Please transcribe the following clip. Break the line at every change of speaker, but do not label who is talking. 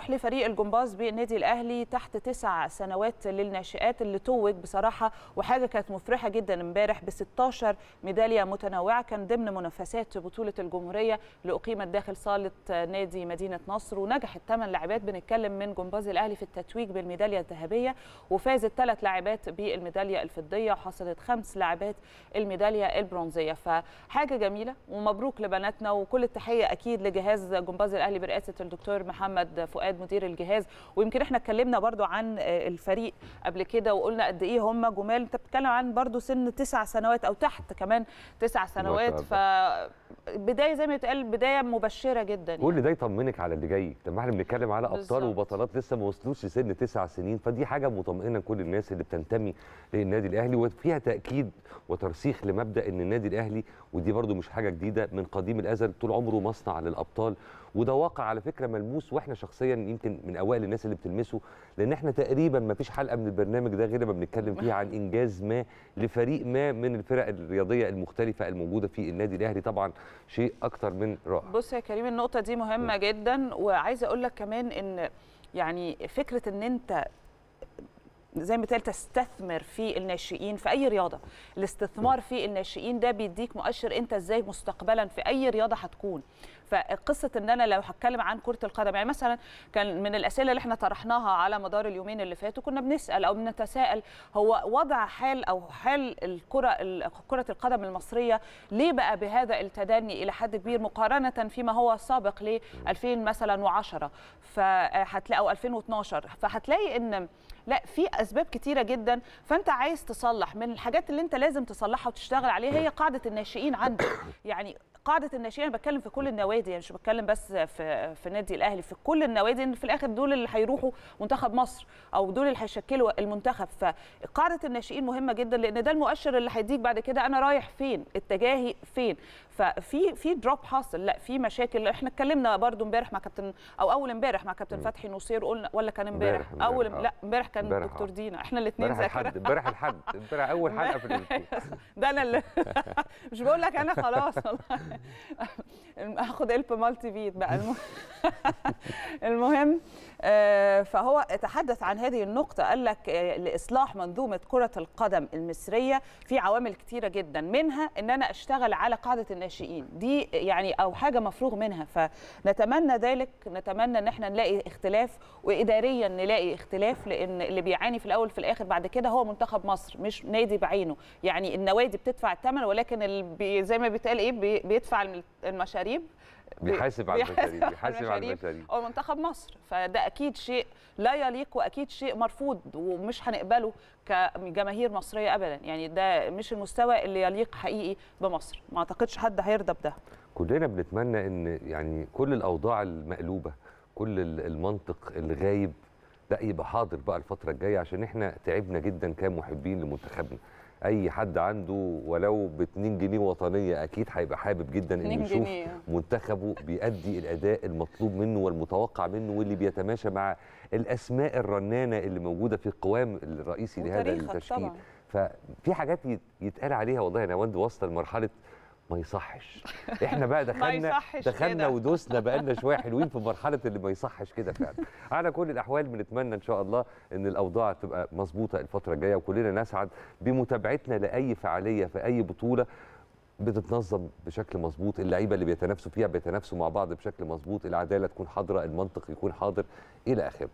نروح لفريق الجمباز بالنادي الاهلي تحت تسع سنوات للناشئات اللي توج بصراحه وحاجه كانت مفرحه جدا امبارح ب 16 ميداليه متنوعه كان ضمن منافسات بطوله الجمهوريه اللي اقيمت داخل صاله نادي مدينه نصر ونجحت ثمان لاعبات بنتكلم من جمباز الاهلي في التتويج بالميداليه الذهبيه وفازت ثلاث لاعبات بالميداليه الفضيه وحصلت خمس لاعبات الميداليه البرونزيه فحاجه جميله ومبروك لبناتنا وكل التحيه اكيد لجهاز جمباز الاهلي برئاسه الدكتور محمد فؤاد مساعد مدير الجهاز ويمكن احنا اتكلمنا برضو عن آه، الفريق قبل كده وقلنا قد ايه هم جمال انت بتتكلم عن برضو سن تسع سنوات او تحت كمان تسع سنوات ف بدايه زي ما بتقال بدايه مبشره جدا كل يعني.
ده يطمنك على اللي جاي لما احنا بنتكلم على ابطال وبطلات لسه ما وصلوش لسن تسع سنين فدي حاجه مطمئنه لكل الناس اللي بتنتمي للنادي الاهلي وفيها تاكيد وترسيخ لمبدا ان النادي الاهلي ودي برده مش حاجه جديده من قديم الازل طول عمره مصنع للابطال وده واقع على فكره ملموس واحنا شخصيا يمكن من اوائل الناس اللي بتلمسه لان احنا تقريبا ما فيش حلقه من البرنامج ده غير ما بنتكلم فيها عن انجاز ما لفريق ما من الفرق الرياضيه المختلفه الموجوده في النادي الاهلي طبعا شيء اكتر من رائع
بص يا كريم النقطه دي مهمه جدا وعايز اقول لك كمان ان يعني فكره ان انت زي ما تقول تستثمر في الناشئين في اي رياضه الاستثمار في الناشئين ده بيديك مؤشر انت ازاي مستقبلا في اي رياضه هتكون فقصه ان انا لو هتكلم عن كره القدم يعني مثلا كان من الاسئله اللي احنا طرحناها على مدار اليومين اللي فاتوا كنا بنسال او بنتساءل هو وضع حال او حال الكره كره القدم المصريه ليه بقى بهذا التدني الى حد كبير مقارنه فيما هو سابق ل 2000 مثلا و10 فهتلاقي او 2012 فهتلاقي ان لا في اسباب كتيره جدا فانت عايز تصلح من الحاجات اللي انت لازم تصلحها وتشتغل عليها هي قاعده الناشئين عندك يعني قاعده الناشئين انا بتكلم في كل النوادي النوادي يعني مش بتكلم بس في في النادي الاهلي في كل النوادي ان في الاخر دول اللي هيروحوا منتخب مصر او دول اللي هيشكلوا المنتخب فقاعده الناشئين مهمه جدا لان ده المؤشر اللي هيديك بعد كده انا رايح فين اتجاهي فين ففي في دروب حاصل لا في مشاكل احنا اتكلمنا برضو امبارح مع كابتن او اول امبارح مع كابتن فتحي نصير قلنا ولا كان امبارح اول آه. لا امبارح كان مبارح دكتور آه. دينا احنا الاثنين ذاكره امبارح
الحد امبارح اول حلقه في
ده انا اللي مش بقول لك انا خلاص والله هاخد الب مالتي فيت بقى المهم, المهم آه، فهو تحدث عن هذه النقطة قال لك لإصلاح منظومة كرة القدم المصرية في عوامل كثيره جدا منها إن أنا أشتغل على قاعدة الناشئين الناشئين دي يعني او حاجه مفروغ منها فنتمنى ذلك نتمنى ان احنا نلاقي اختلاف واداريا نلاقي اختلاف لان اللي بيعاني في الاول في الاخر بعد كده هو منتخب مصر مش نادي بعينه يعني النوادي بتدفع الثمن ولكن زي ما بيتقال ايه بيدفع المشاريب
بيحاسب على المشاريب بيحاسب على المشاريب او
منتخب مصر فده اكيد شيء لا يليق واكيد شيء مرفوض ومش هنقبله كجماهير مصريه ابدا يعني ده مش المستوى اللي يليق حقيقي بمصر ما اعتقدش حد هيرضى بده
كلنا بنتمنى ان يعني كل الاوضاع المقلوبه كل المنطق الغايب لا يبقى حاضر بقى الفتره الجايه عشان احنا تعبنا جدا كمحبين لمنتخبنا اي حد عنده ولو ب 2 جنيه وطنيه اكيد هيبقى حابب جدا انه يشوف منتخبه بيأدي الاداء المطلوب منه والمتوقع منه واللي بيتماشى مع الاسماء الرنانه اللي موجوده في القوام الرئيسي لهذا التشكيل طبعا. ففي حاجات يتقال عليها والله يا نواند واصله لمرحله ما يصحش احنا بقى دخلنا دخلنا ودوسنا بقالنا شويه حلوين في مرحله اللي ما يصحش كده فعلا على كل الاحوال بنتمنى ان شاء الله ان الاوضاع تبقى مظبوطه الفتره الجايه وكلنا نسعد بمتابعتنا لاي فعاليه في اي بطوله بتتنظم بشكل مظبوط اللعيبه اللي بيتنافسوا فيها بيتنافسوا مع بعض بشكل مظبوط العداله تكون حاضره المنطق يكون حاضر الى اخره